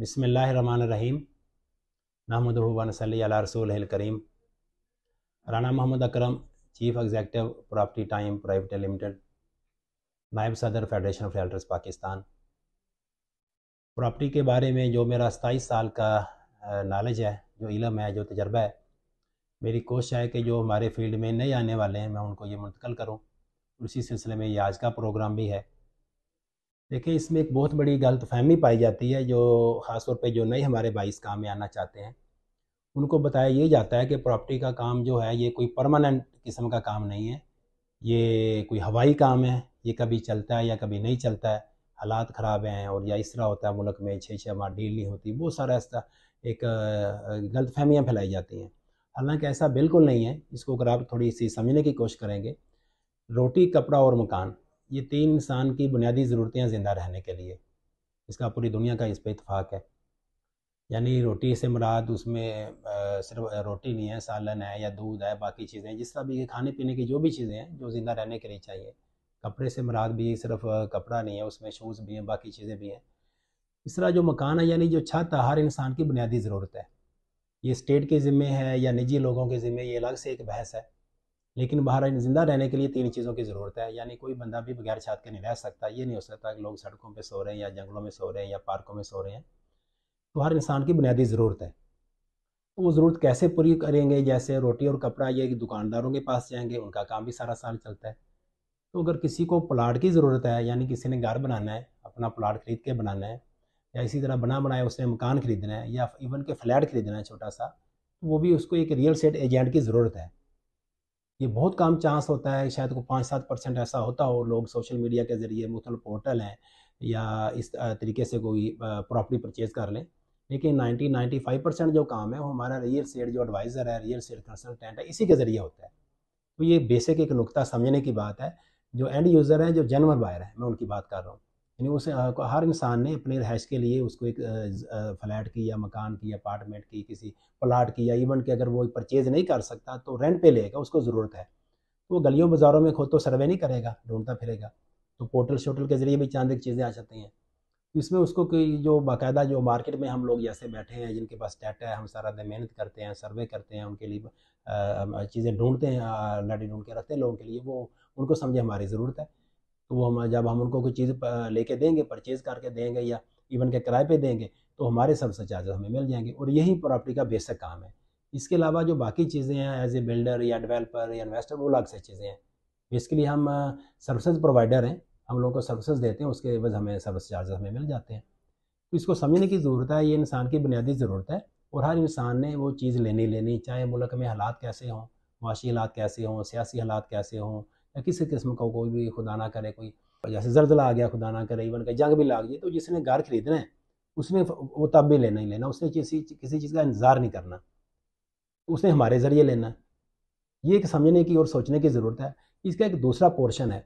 बिसमीम अला रसूल करीम Rana Mohammad Akram chief executive property time private limited नायब सदर federation of realtors Pakistan property के बारे में जो मेरा सताईस साल का नॉलेज है जो इलम है जो तजर्बा है मेरी कोशिश है कि जो हमारे फील्ड में नए आने वाले हैं मैं उनको ये मुंतकल करूँ उसी सिलसिले में ये आज का प्रोग्राम भी है देखिए इसमें एक बहुत बड़ी गलत फहमी पाई जाती है जो ख़ासतौर पे जो नए हमारे भाई इस काम में आना चाहते हैं उनको बताया ये जाता है कि प्रॉपर्टी का काम जो है ये कोई परमानेंट किस्म का काम नहीं है ये कोई हवाई काम है ये कभी चलता है या कभी नहीं चलता है हालात ख़राब हैं और या इस तरह होता है मुल्क में छः छः माह डील नहीं होती बहुत सारा ऐसा एक गलत फहमियाँ फैलाई जाती हैं हालांकि ऐसा बिल्कुल नहीं है इसको अगर आप थोड़ी सी समझने की कोशिश करेंगे रोटी कपड़ा और मकान ये तीन इंसान की बुनियादी ज़रूरतें हैं ज़िंदा रहने के लिए इसका पूरी दुनिया का इस पर इतफाक़ है यानी रोटी से मुराद उसमें सिर्फ रोटी नहीं है सालन है या दूध है बाकी चीज़ें जिस तरह भी खाने पीने की जो भी चीज़ें हैं जो ज़िंदा रहने के लिए चाहिए कपड़े से मुराद भी सिर्फ कपड़ा नहीं है उसमें शूज़ भी हैं बाकी चीज़ें भी हैं इस तरह जो मकान है यानी जो छत हर इंसान की बुनियादी ज़रूरत है ये स्टेट के ज़िम्मे है या निजी लोगों के ज़िम्मे ये अलग से एक बहस है लेकिन बाहर ज़िंदा रहने के लिए तीन चीज़ों की ज़रूरत है यानी कोई बंदा भी बगैर छात के नहीं रह सकता ये नहीं हो सकता कि लोग सड़कों पर सो रहे हैं या जंगलों में सो रहे हैं या पार्कों में सो रहे हैं तो हर इंसान की बुनियादी ज़रूरत है तो वो ज़रूरत कैसे पूरी करेंगे जैसे रोटी और कपड़ा ये दुकानदारों के पास जाएंगे उनका काम भी सारा साल चलता है तो अगर किसी को प्लाट की ज़रूरत है यानी किसी ने घर बनाना है अपना प्लाट खरीद के बनाना है या इसी तरह बना बनाए उसने मकान खरीदना है या इवन के फ्लैट खरीदना है छोटा सा तो वो भी उसको एक रियल स्टेट एजेंट की ज़रूरत है ये बहुत कम चांस होता है शायद को पाँच सात परसेंट ऐसा होता हो लोग सोशल मीडिया के ज़रिए मुख्तल पोर्टल हैं या इस तरीके से कोई प्रॉपर्टी परचेज़ कर लें लेकिन 90 95 परसेंट जो काम है वो हमारा रियल स्टेट जो एडवाइज़र है रियल स्टेट कंसल्टेंट है इसी के ज़रिए होता है तो ये बेसिक एक नुकता समझने की बात है जो एंड यूज़र हैं जो जनवर बायर हैं मैं उनकी बात कर रहा हूँ यानी उस हर इंसान ने अपने रहाइश के लिए उसको एक फ्लैट की या मकान की या अपार्टमेंट की किसी प्लाट की या इवन की अगर वो परचेज़ नहीं कर सकता तो रेंट पे लेगा उसको ज़रूरत है तो वो गलियों बाज़ारों में खुद तो सर्वे नहीं करेगा ढूंढता फिरेगा तो पोर्टल शोटल के ज़रिए भी चांद एक चीज़ें आ जाती हैं इसमें उसको कोई जो बाकायदा जो मार्केट में हम लोग जैसे बैठे हैं जिनके पास डाटा है हम सारा दिन मेहनत करते हैं सर्वे करते हैं उनके लिए चीज़ें ढूंढते हैं लड़ी ढूंढ के रखते हैं लोगों के लिए वो उनको समझे हमारी ज़रूरत है तो वो हम जब हम उनको कोई चीज़ लेके देंगे परचेज़ करके देंगे या इवन के किराए पे देंगे तो हमारे सबसे चार्जेस हमें मिल जाएंगे और यही प्रॉपर्टी का बेसिक काम है इसके अलावा जो बाकी चीज़ें हैं एज ए बिल्डर या डेवलपर या इन्वेस्टर वो अलग से चीज़ें हैं बेसिकली हम सर्विसेज प्रोवाइडर हैं हम लोगों को सर्विसेज देते हैं उसके एवज हमें सर्विस चार्जेस हमें मिल जाते हैं तो इसको समझने की ज़रूरत है ये इंसान की बुनियादी ज़रूरत है और हर इंसान ने वो चीज़ लेनी लेनी चाहे मुल्क में हालात कैसे हों माशी हालात कैसे हों सियासी हालात कैसे हों या किसी किस्म का कोई भी खुदा ना करे कोई जैसे जर्जला आ गया खुदा ना करे इवन का जंग भी लाग जाए तो जिसने घर खरीदना है उसने वो तब भी लेना ही लेना उसने किसी किसी चीज़ का इंतज़ार नहीं करना उसने हमारे ज़रिए लेना ये एक समझने की और सोचने की ज़रूरत है इसका एक दूसरा पोर्शन है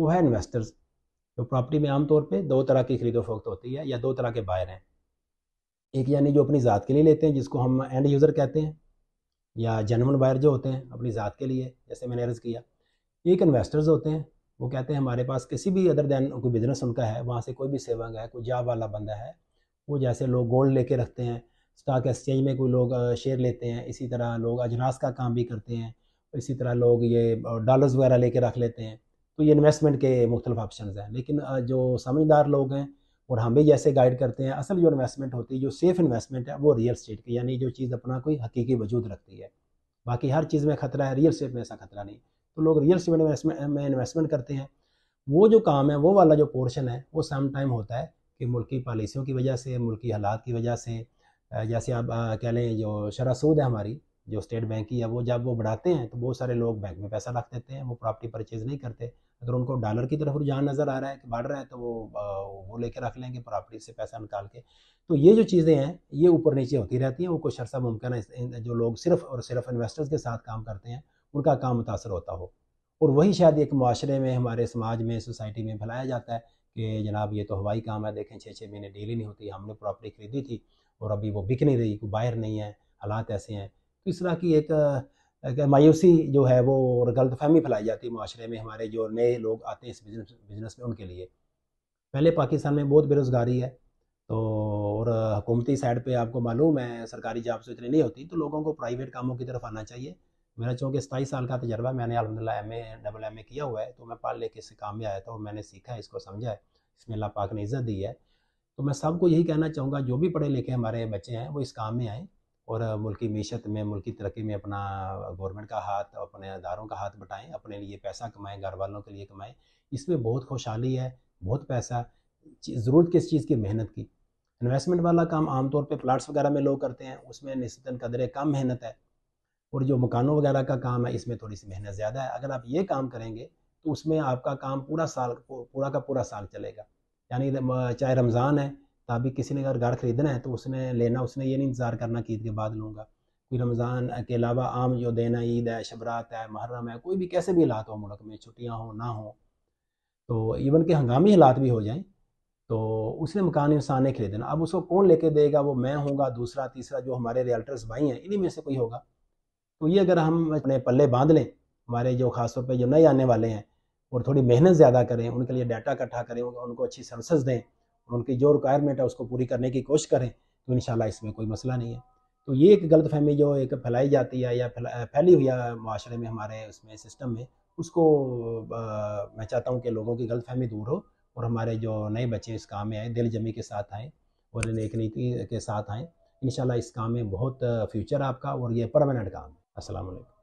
वो है इन्वेस्टर्स जो प्रॉपर्टी में आमतौर पर दो तरह की खरीदो फरोख्त होती है या दो तरह के बायर हैं एक यानी जो अपनी ज़ात के लिए लेते हैं जिसको हम एंड यूज़र कहते हैं या जनवन बायर जो होते हैं अपनी ज़ात के लिए जैसे मैंने अर्ज़ किया एक इन्वेस्टर्स होते हैं वो कहते हैं हमारे पास किसी भी अदर दैन कोई बिज़नेस उनका है वहाँ से कोई भी सेवंग है कोई जॉब वाला बंदा है वो जैसे लोग गोल्ड लेके रखते हैं स्टॉक एक्सचेंज में कोई लोग शेयर लेते हैं इसी तरह लोग अजनास का काम भी करते हैं इसी तरह लोग ये डॉलर्स वगैरह लेके रख लेते हैं तो ये इन्वेस्टमेंट के मुख्तलिफ ऑप्शन हैं लेकिन जो समझदार लोग हैं और हम भी जैसे गाइड करते हैं असल जो इन्वेस्टमेंट होती है जो सेफ़ इन्वेस्टमेंट है वो रियल स्टेट की यानी जो चीज़ अपना कोई हकीकी वजूद रखती है बाकी हर चीज़ में खतरा है रियल स्टेट में ऐसा खतरा नहीं तो लोग रियल स्टेट इन्वेस्टमेंट में इन्वेस्टमेंट करते हैं वो जो काम है वो वाला जो पोर्शन है वो सम टाइम होता है कि मुल्क की पॉलिसियों की वजह से मुल्क की हालात की वजह से जैसे आप कह लें जो शरा सूद है हमारी जो स्टेट बैंक की है वो जब वो बढ़ाते हैं तो बहुत सारे लोग बैंक में पैसा रख देते हैं वो प्रॉपर्टी परचेज़ नहीं करते अगर उनको डॉलर की तरफ रुझान नज़र आ रहा है कि बढ़ रहा है तो वो वो लेके रख लेंगे प्रॉपर्टी से पैसा निकाल के तो ये जो चीज़ें हैं ये ऊपर नीचे होती रहती हैं वो कुछ अर्सा मुमकिन है जो लोग सिर्फ और सिर्फ इन्वेस्टर्स के साथ काम करते हैं उनका काम मुतासर होता हो और वही शायद एक माशरे में हमारे समाज में सोसाइटी में फैलाया जाता है कि जनाब ये तो हवाई काम है देखें छः छः महीने डेली नहीं होती हमने प्रॉपर्टी खरीदी थी और अभी वो बिक नहीं रही कोई बाहर नहीं है हालात ऐसे हैं तो इस तरह की एक, एक मायूसी जो है वो और गलत फहमी फैलाई जाती है माशरे में हमारे जो नए लोग आते हैं इस बिजनेस बिजनेस में उनके लिए पहले पाकिस्तान में बहुत बेरोज़गारी है तो और हुकूमती साइड पे आपको मालूम है सरकारी जॉब से इतनी नहीं होती तो लोगों को प्राइवेट कामों की तरफ आना चाहिए मेरा चूँकि सताईस साल का तजर्बा मैंने अलहमदिल्ला M A double M A किया हुआ है तो मैं पढ़ लेके इस काम में आया था और मैंने सीखा है इसको समझा है इसमें अल्लाह पाक ने इज़्ज़त दी है तो मैं सबको यही कहना चाहूँगा जो भी पढ़े लिखे हमारे बच्चे हैं वो इस काम में आएँ और मुल्की मीशत में मुल्की तरक्की में अपना गवर्नमेंट का हाथ अपने अदारों का हाथ बटाएँ अपने लिए पैसा कमाएँ घर वालों के लिए कमाएँ इसमें बहुत खुशहाली है बहुत पैसा ज़रूरत किस चीज़ की मेहनत की इन्वेस्टमेंट वाला काम आमतौर पर प्लाट्स वगैरह में लोग करते हैं उसमें निस्बता कदरें कम मेहनत है और जो मकानों वगैरह का काम है इसमें थोड़ी सी मेहनत ज़्यादा है अगर आप ये काम करेंगे तो उसमें आपका काम पूरा साल पूरा का पूरा साल चलेगा यानी चाहे रमज़ान है तो अभी किसी ने अगर घर ख़रीदना है तो उसने लेना उसने ये नहीं इंतज़ार करना कि ईद के बाद लूँगा कोई रमज़ान के अलावा आम जो देना ईद है शबरात है मुहर्रम है कोई भी कैसे भी हालात हो मुल्क में छुट्टियाँ हों ना हों तो इवन के हंगामी हालात भी हो जाए तो उसने मकान इंसान ने खरीदना अब उसको कौन लेके देगा वो मैं होगा दूसरा तीसरा जो हमारे रियल्टर्स भाई हैं इन्हीं में से कोई होगा तो ये अगर हम अपने पल्ले बांध लें हमारे जो खासतौर पर जो नए आने वाले हैं और थोड़ी मेहनत ज़्यादा करें उनके लिए डाटा इकट्ठा करें उनको अच्छी सर्विसेज दें और उनकी जो रिक्वायरमेंट है उसको पूरी करने की कोशिश करें तो इन इसमें कोई मसला नहीं है तो ये एक गलत फहमी जो एक फैलाई जाती है या फैली हुई है माशरे में हमारे उसमें सिस्टम में उसको आ, मैं चाहता हूँ कि लोगों की गलत फहमी दूर हो और हमारे जो नए बच्चे इस काम में आए दिल जमी के साथ आएँ और एक नीति के साथ आएँ इन इस काम में बहुत फ्यूचर आपका और ये परमानेंट काम है Assalamu alaikum.